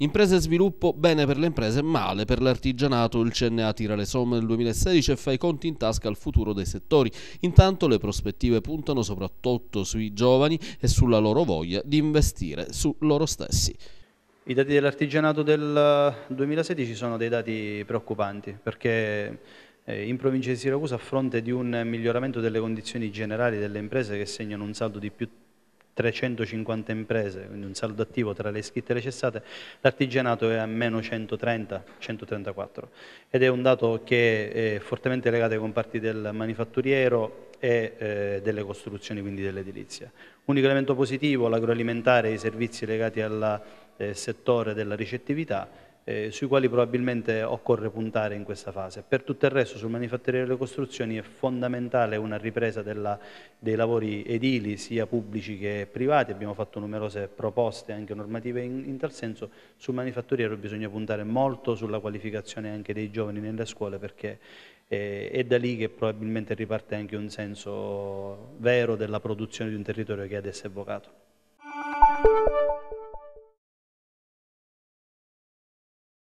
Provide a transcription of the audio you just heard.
Imprese e sviluppo, bene per le imprese, male per l'artigianato. Il CNA tira le somme nel 2016 e fa i conti in tasca al futuro dei settori. Intanto le prospettive puntano soprattutto sui giovani e sulla loro voglia di investire su loro stessi. I dati dell'artigianato del 2016 eh, sono dei dati preoccupanti perché eh, in provincia di Siracusa a fronte di un miglioramento delle condizioni generali delle imprese che segnano un saldo di più 350 imprese, quindi un saldo attivo tra le iscritte e le cessate, l'artigianato è a meno 130-134 ed è un dato che è fortemente legato ai comparti del manifatturiero e eh, delle costruzioni, quindi dell'edilizia. Unico elemento positivo, l'agroalimentare e i servizi legati al eh, settore della ricettività eh, sui quali probabilmente occorre puntare in questa fase. Per tutto il resto sul manifatturiero delle costruzioni è fondamentale una ripresa della, dei lavori edili sia pubblici che privati, abbiamo fatto numerose proposte anche normative in, in tal senso, sul manifatturiero bisogna puntare molto sulla qualificazione anche dei giovani nelle scuole perché eh, è da lì che probabilmente riparte anche un senso vero della produzione di un territorio che adesso è evocato.